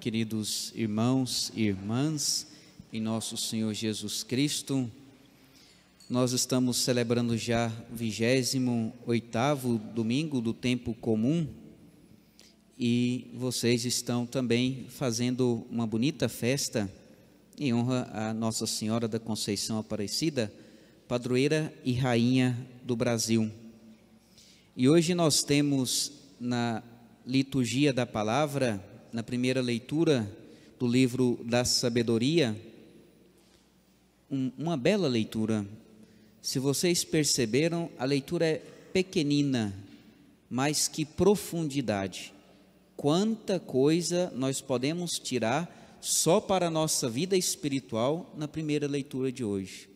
queridos irmãos e irmãs, em nosso Senhor Jesus Cristo. Nós estamos celebrando já 28 domingo do tempo comum e vocês estão também fazendo uma bonita festa em honra a Nossa Senhora da Conceição Aparecida, padroeira e rainha do Brasil. E hoje nós temos na liturgia da palavra na primeira leitura do livro da Sabedoria, um, uma bela leitura. Se vocês perceberam, a leitura é pequenina, mas que profundidade. Quanta coisa nós podemos tirar só para a nossa vida espiritual na primeira leitura de hoje.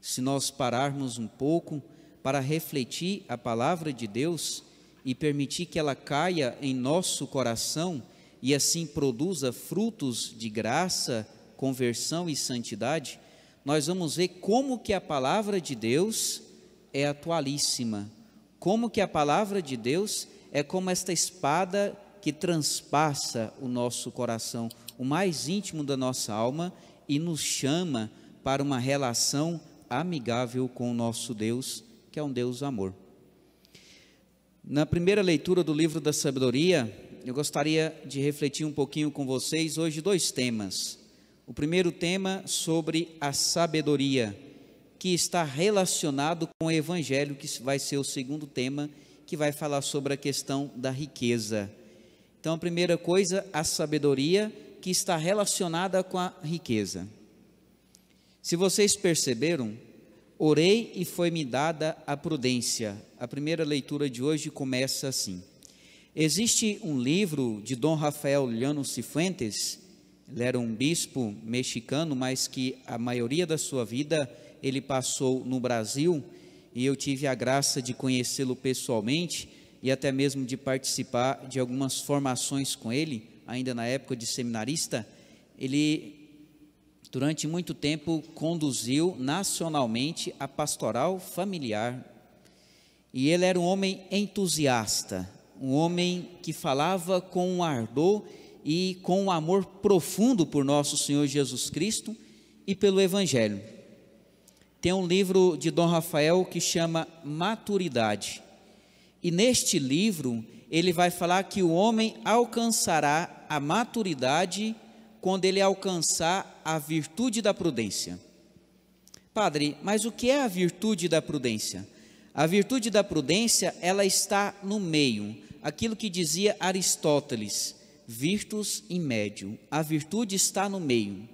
Se nós pararmos um pouco para refletir a palavra de Deus e permitir que ela caia em nosso coração e assim produza frutos de graça, conversão e santidade, nós vamos ver como que a palavra de Deus é atualíssima, como que a palavra de Deus é como esta espada que transpassa o nosso coração, o mais íntimo da nossa alma e nos chama para uma relação amigável com o nosso Deus, que é um Deus amor. Na primeira leitura do livro da Sabedoria, eu gostaria de refletir um pouquinho com vocês hoje dois temas. O primeiro tema sobre a sabedoria, que está relacionado com o evangelho, que vai ser o segundo tema, que vai falar sobre a questão da riqueza. Então, a primeira coisa, a sabedoria que está relacionada com a riqueza. Se vocês perceberam, orei e foi-me dada a prudência. A primeira leitura de hoje começa assim. Existe um livro de Dom Rafael Llano Cifuentes, ele era um bispo mexicano, mas que a maioria da sua vida ele passou no Brasil, e eu tive a graça de conhecê-lo pessoalmente e até mesmo de participar de algumas formações com ele, ainda na época de seminarista. Ele, durante muito tempo, conduziu nacionalmente a pastoral familiar. E ele era um homem entusiasta, um homem que falava com ardor e com um amor profundo por nosso Senhor Jesus Cristo e pelo Evangelho. Tem um livro de Dom Rafael que chama Maturidade. E neste livro, ele vai falar que o homem alcançará a maturidade quando ele alcançar a virtude da prudência. Padre, mas o que é a virtude da prudência? A virtude da prudência, ela está no meio, aquilo que dizia Aristóteles, virtus in médio. A virtude está no meio.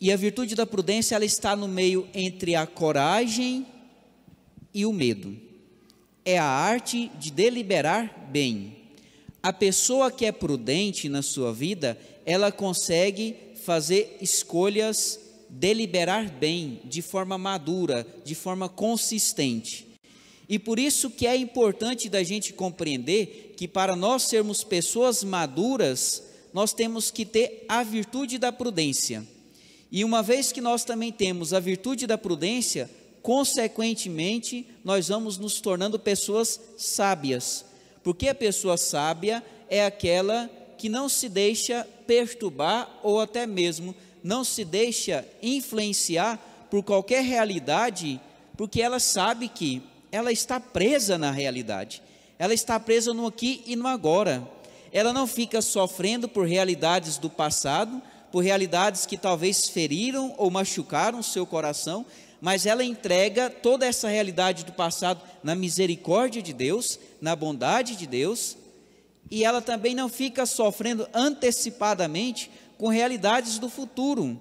E a virtude da prudência, ela está no meio entre a coragem e o medo. É a arte de deliberar bem. A pessoa que é prudente na sua vida, ela consegue fazer escolhas deliberar bem, de forma madura, de forma consistente. E por isso que é importante da gente compreender que para nós sermos pessoas maduras, nós temos que ter a virtude da prudência. E uma vez que nós também temos a virtude da prudência, consequentemente, nós vamos nos tornando pessoas sábias. Porque a pessoa sábia é aquela que não se deixa perturbar ou até mesmo não se deixa influenciar por qualquer realidade, porque ela sabe que ela está presa na realidade. Ela está presa no aqui e no agora. Ela não fica sofrendo por realidades do passado, por realidades que talvez feriram ou machucaram seu coração, mas ela entrega toda essa realidade do passado na misericórdia de Deus, na bondade de Deus, e ela também não fica sofrendo antecipadamente com realidades do futuro,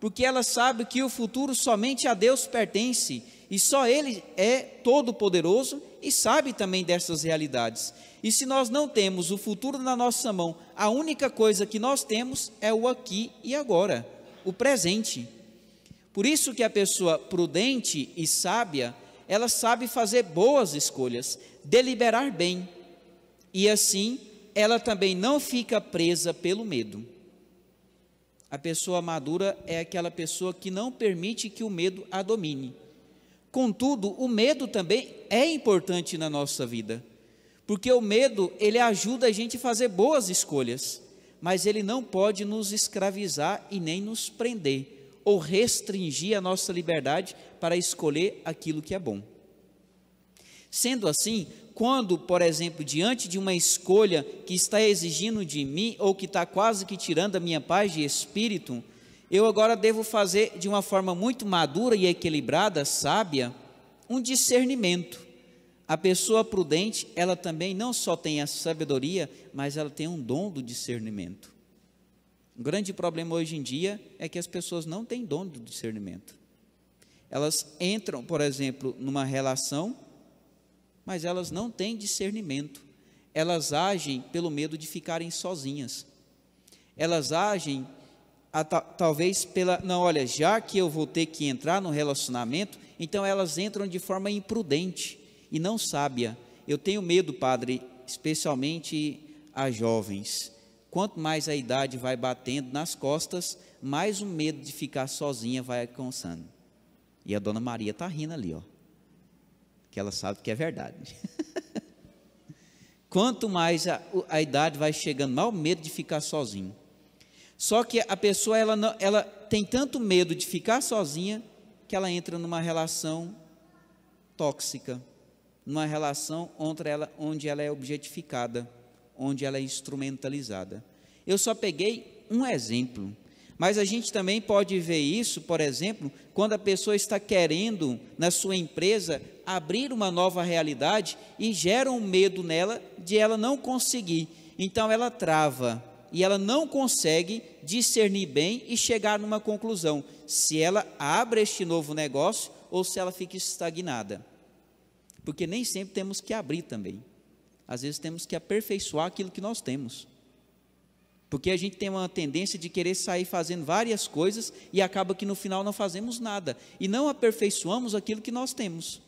porque ela sabe que o futuro somente a Deus pertence e só Ele é todo-poderoso e sabe também dessas realidades. E se nós não temos o futuro na nossa mão, a única coisa que nós temos é o aqui e agora, o presente. Por isso que a pessoa prudente e sábia, ela sabe fazer boas escolhas, deliberar bem. E assim, ela também não fica presa pelo medo. A pessoa madura é aquela pessoa que não permite que o medo a domine. Contudo, o medo também é importante na nossa vida, porque o medo, ele ajuda a gente a fazer boas escolhas, mas ele não pode nos escravizar e nem nos prender ou restringir a nossa liberdade para escolher aquilo que é bom. Sendo assim, quando, por exemplo, diante de uma escolha que está exigindo de mim ou que está quase que tirando a minha paz de espírito, eu agora devo fazer de uma forma muito madura e equilibrada, sábia, um discernimento. A pessoa prudente, ela também não só tem a sabedoria, mas ela tem um dom do discernimento. O grande problema hoje em dia é que as pessoas não têm dom do discernimento. Elas entram, por exemplo, numa relação mas elas não têm discernimento. Elas agem pelo medo de ficarem sozinhas. Elas agem a, talvez pela. Não, olha, já que eu vou ter que entrar no relacionamento, então elas entram de forma imprudente e não sábia. Eu tenho medo, padre, especialmente as jovens. Quanto mais a idade vai batendo nas costas, mais o medo de ficar sozinha vai alcançando. E a dona Maria está rindo ali, ó que ela sabe que é verdade. Quanto mais a, a, idade vai chegando, mais o medo de ficar sozinho. Só que a pessoa ela, não, ela tem tanto medo de ficar sozinha que ela entra numa relação tóxica, numa relação onde ela, onde ela é objetificada, onde ela é instrumentalizada. Eu só peguei um exemplo mas a gente também pode ver isso, por exemplo, quando a pessoa está querendo, na sua empresa, abrir uma nova realidade e gera um medo nela de ela não conseguir. Então ela trava e ela não consegue discernir bem e chegar numa conclusão se ela abre este novo negócio ou se ela fica estagnada. Porque nem sempre temos que abrir também. Às vezes temos que aperfeiçoar aquilo que nós temos. Porque a gente tem uma tendência de querer sair fazendo várias coisas e acaba que no final não fazemos nada e não aperfeiçoamos aquilo que nós temos.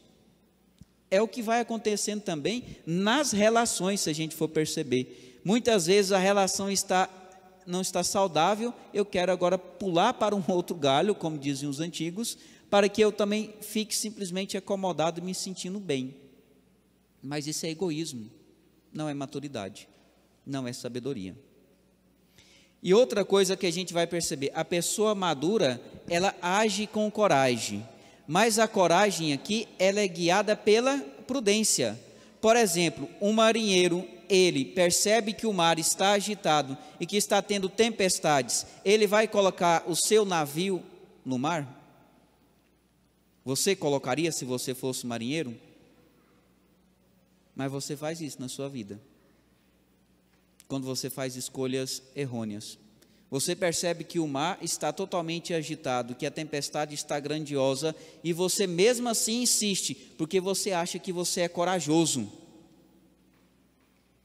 É o que vai acontecendo também nas relações, se a gente for perceber. Muitas vezes a relação está não está saudável, eu quero agora pular para um outro galho, como dizem os antigos, para que eu também fique simplesmente acomodado, me sentindo bem. Mas isso é egoísmo, não é maturidade, não é sabedoria. E outra coisa que a gente vai perceber, a pessoa madura, ela age com coragem, mas a coragem aqui, ela é guiada pela prudência. Por exemplo, um marinheiro, ele percebe que o mar está agitado e que está tendo tempestades, ele vai colocar o seu navio no mar? Você colocaria se você fosse marinheiro? Mas você faz isso na sua vida quando você faz escolhas errôneas. Você percebe que o mar está totalmente agitado, que a tempestade está grandiosa e você mesmo assim insiste, porque você acha que você é corajoso.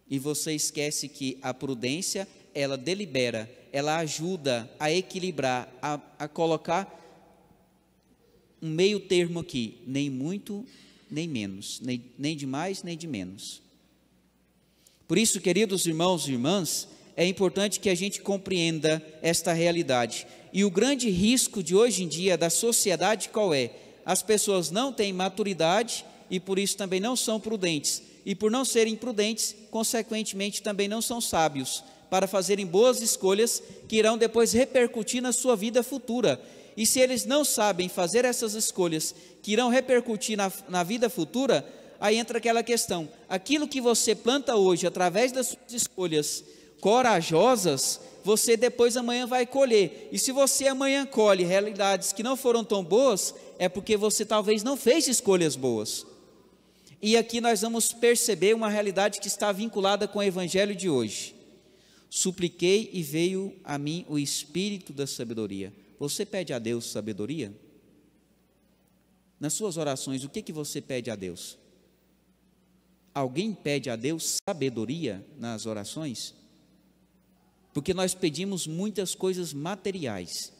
E você esquece que a prudência, ela delibera, ela ajuda a equilibrar, a, a colocar um meio termo aqui, nem muito, nem menos, nem, nem de mais, nem de menos. Por isso, queridos irmãos e irmãs, é importante que a gente compreenda esta realidade. E o grande risco de hoje em dia da sociedade qual é? As pessoas não têm maturidade e por isso também não são prudentes. E por não serem prudentes, consequentemente também não são sábios para fazerem boas escolhas que irão depois repercutir na sua vida futura. E se eles não sabem fazer essas escolhas que irão repercutir na, na vida futura, aí entra aquela questão: aquilo que você planta hoje, através das suas escolhas corajosas, você depois amanhã vai colher. E se você amanhã colhe realidades que não foram tão boas, é porque você talvez não fez escolhas boas. E aqui nós vamos perceber uma realidade que está vinculada com o evangelho de hoje. Supliquei e veio a mim o espírito da sabedoria. Você pede a Deus sabedoria? Nas suas orações, o que que você pede a Deus? Alguém pede a Deus sabedoria nas orações? Porque nós pedimos muitas coisas materiais,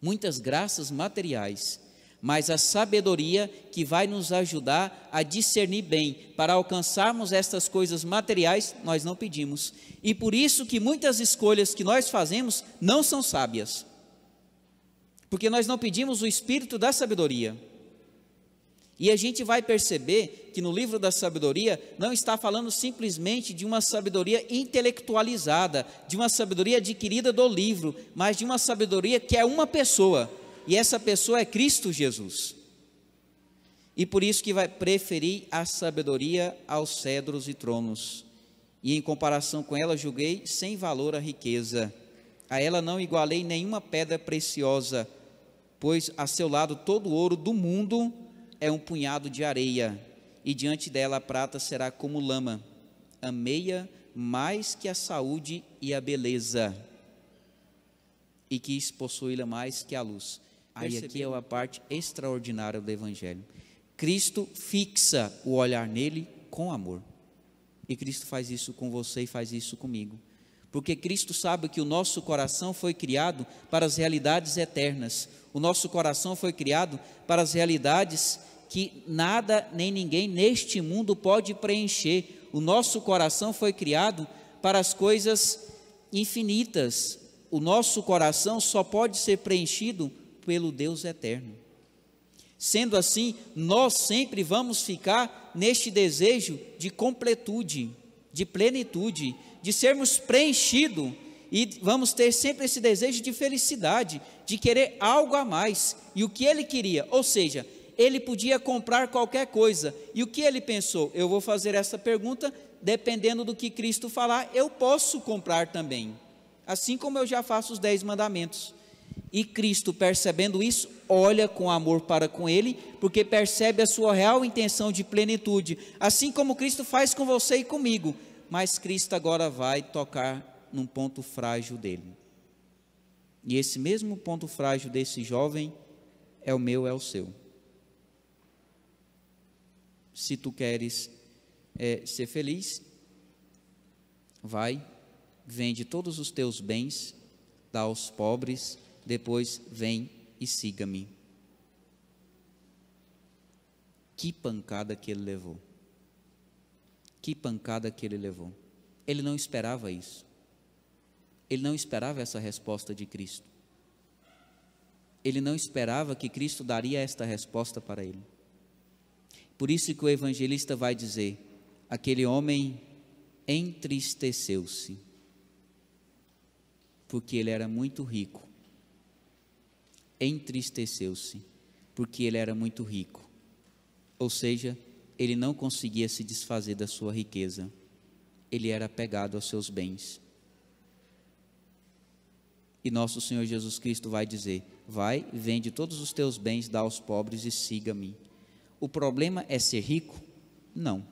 muitas graças materiais, mas a sabedoria que vai nos ajudar a discernir bem, para alcançarmos estas coisas materiais, nós não pedimos. E por isso que muitas escolhas que nós fazemos não são sábias. Porque nós não pedimos o espírito da sabedoria. E a gente vai perceber que no livro da sabedoria não está falando simplesmente de uma sabedoria intelectualizada, de uma sabedoria adquirida do livro, mas de uma sabedoria que é uma pessoa, e essa pessoa é Cristo Jesus. E por isso que vai preferir a sabedoria aos cedros e tronos. E em comparação com ela julguei sem valor a riqueza. A ela não igualei nenhuma pedra preciosa, pois a seu lado todo o ouro do mundo é um punhado de areia, e diante dela a prata será como lama. Ameia mais que a saúde e a beleza, e quis possuí-la mais que a luz. Aí aqui é uma parte extraordinária do Evangelho. Cristo fixa o olhar nele com amor. E Cristo faz isso com você e faz isso comigo. Porque Cristo sabe que o nosso coração foi criado para as realidades eternas. O nosso coração foi criado para as realidades eternas que nada nem ninguém neste mundo pode preencher. O nosso coração foi criado para as coisas infinitas. O nosso coração só pode ser preenchido pelo Deus eterno. Sendo assim, nós sempre vamos ficar neste desejo de completude, de plenitude, de sermos preenchidos e vamos ter sempre esse desejo de felicidade, de querer algo a mais. E o que ele queria, ou seja, ele podia comprar qualquer coisa. E o que ele pensou? Eu vou fazer essa pergunta, dependendo do que Cristo falar, eu posso comprar também. Assim como eu já faço os dez mandamentos. E Cristo, percebendo isso, olha com amor para com ele, porque percebe a sua real intenção de plenitude, assim como Cristo faz com você e comigo. Mas Cristo agora vai tocar num ponto frágil dele. E esse mesmo ponto frágil desse jovem é o meu, é o seu se tu queres é, ser feliz, vai, vende todos os teus bens, dá aos pobres, depois vem e siga-me. Que pancada que ele levou. Que pancada que ele levou. Ele não esperava isso. Ele não esperava essa resposta de Cristo. Ele não esperava que Cristo daria esta resposta para ele. Por isso que o evangelista vai dizer: aquele homem entristeceu-se, porque ele era muito rico. Entristeceu-se, porque ele era muito rico. Ou seja, ele não conseguia se desfazer da sua riqueza. Ele era apegado aos seus bens. E nosso Senhor Jesus Cristo vai dizer: Vai, vende todos os teus bens, dá aos pobres e siga-me o problema é ser rico? Não.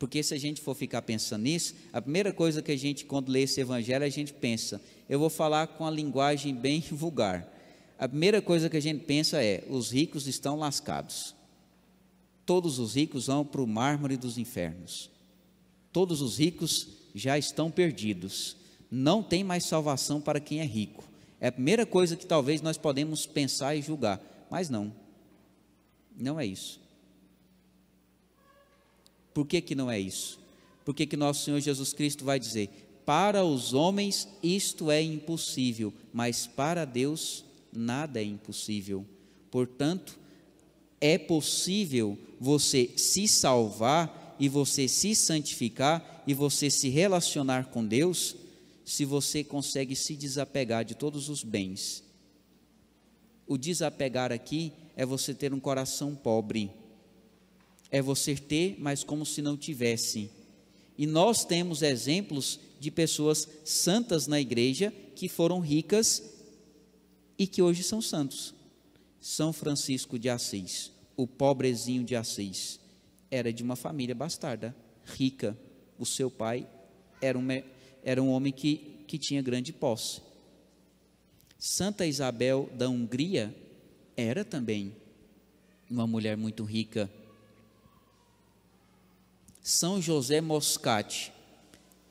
Porque se a gente for ficar pensando nisso, a primeira coisa que a gente, quando lê esse evangelho, a gente pensa, eu vou falar com a linguagem bem vulgar. A primeira coisa que a gente pensa é, os ricos estão lascados. Todos os ricos vão para o mármore dos infernos. Todos os ricos já estão perdidos. Não tem mais salvação para quem é rico. É a primeira coisa que talvez nós podemos pensar e julgar, mas não. Não é isso. Por que, que não é isso? que que nosso Senhor Jesus Cristo vai dizer: para os homens isto é impossível, mas para Deus nada é impossível. Portanto, é possível você se salvar e você se santificar e você se relacionar com Deus se você consegue se desapegar de todos os bens. O desapegar aqui é você ter um coração pobre. É você ter, mas como se não tivesse. E nós temos exemplos de pessoas santas na igreja que foram ricas e que hoje são santos. São Francisco de Assis, o pobrezinho de Assis, era de uma família bastarda, rica. O seu pai era um, era um homem que, que tinha grande posse. Santa Isabel da Hungria era também uma mulher muito rica. São José Moscati,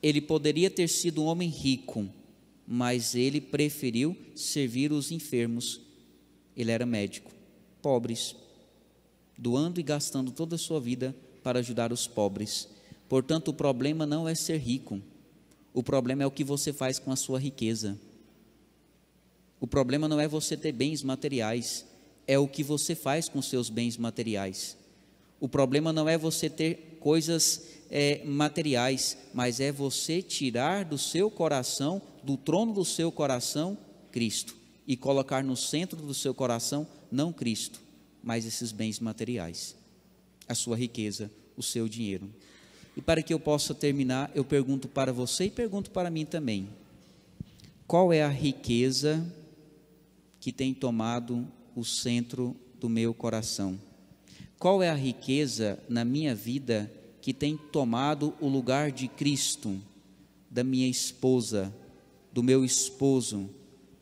ele poderia ter sido um homem rico, mas ele preferiu servir os enfermos. Ele era médico, pobres, doando e gastando toda a sua vida para ajudar os pobres. Portanto, o problema não é ser rico, o problema é o que você faz com a sua riqueza. O problema não é você ter bens materiais, é o que você faz com seus bens materiais. O problema não é você ter coisas é, materiais, mas é você tirar do seu coração, do trono do seu coração, Cristo e colocar no centro do seu coração não Cristo, mas esses bens materiais, a sua riqueza, o seu dinheiro. E para que eu possa terminar, eu pergunto para você e pergunto para mim também: qual é a riqueza que tem tomado o centro do meu coração? Qual é a riqueza na minha vida que tem tomado o lugar de Cristo, da minha esposa, do meu esposo,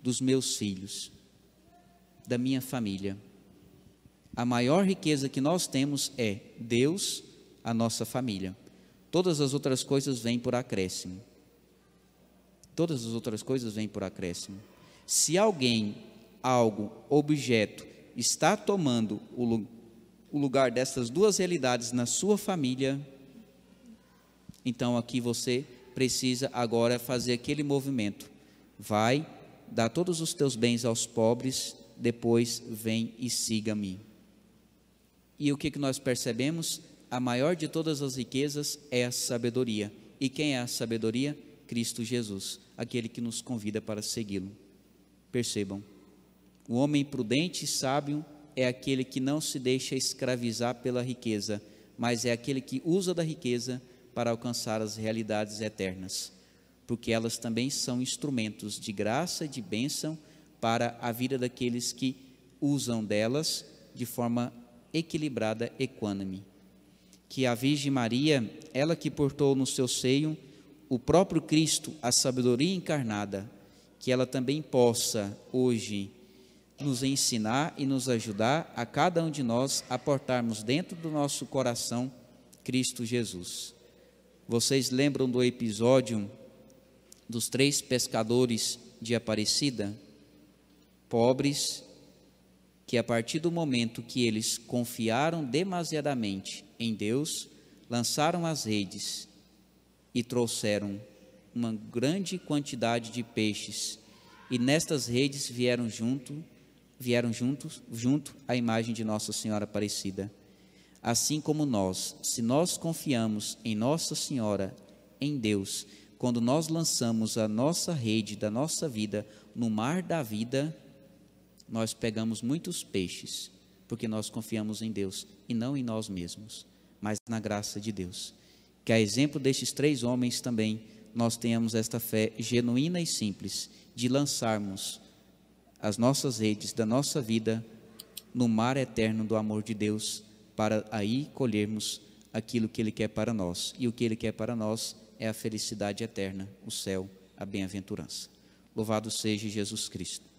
dos meus filhos, da minha família? A maior riqueza que nós temos é Deus, a nossa família. Todas as outras coisas vêm por acréscimo. Todas as outras coisas vêm por acréscimo. Se alguém algo, objeto, está tomando o lugar dessas duas realidades na sua família, então aqui você precisa agora fazer aquele movimento. Vai, dá todos os teus bens aos pobres, depois vem e siga-me. E o que, que nós percebemos? A maior de todas as riquezas é a sabedoria. E quem é a sabedoria? Cristo Jesus, aquele que nos convida para segui-lo. Percebam, o homem prudente e sábio é aquele que não se deixa escravizar pela riqueza, mas é aquele que usa da riqueza para alcançar as realidades eternas, porque elas também são instrumentos de graça e de bênção para a vida daqueles que usam delas de forma equilibrada, equânime. Que a Virgem Maria, ela que portou no seu seio o próprio Cristo, a sabedoria encarnada, que ela também possa hoje nos ensinar e nos ajudar a cada um de nós a portarmos dentro do nosso coração Cristo Jesus. Vocês lembram do episódio dos três pescadores de Aparecida? Pobres, que a partir do momento que eles confiaram demasiadamente em Deus, lançaram as redes e trouxeram uma grande quantidade de peixes, e nestas redes vieram junto vieram juntos, junto à imagem de Nossa Senhora Aparecida. Assim como nós, se nós confiamos em Nossa Senhora, em Deus, quando nós lançamos a nossa rede da nossa vida no mar da vida, nós pegamos muitos peixes, porque nós confiamos em Deus e não em nós mesmos, mas na graça de Deus. Que a exemplo destes três homens também nós tenhamos esta fé genuína e simples de lançarmos as nossas redes da nossa vida no mar eterno do amor de Deus, para aí colhermos aquilo que Ele quer para nós. E o que Ele quer para nós é a felicidade eterna, o céu, a bem-aventurança. Louvado seja Jesus Cristo.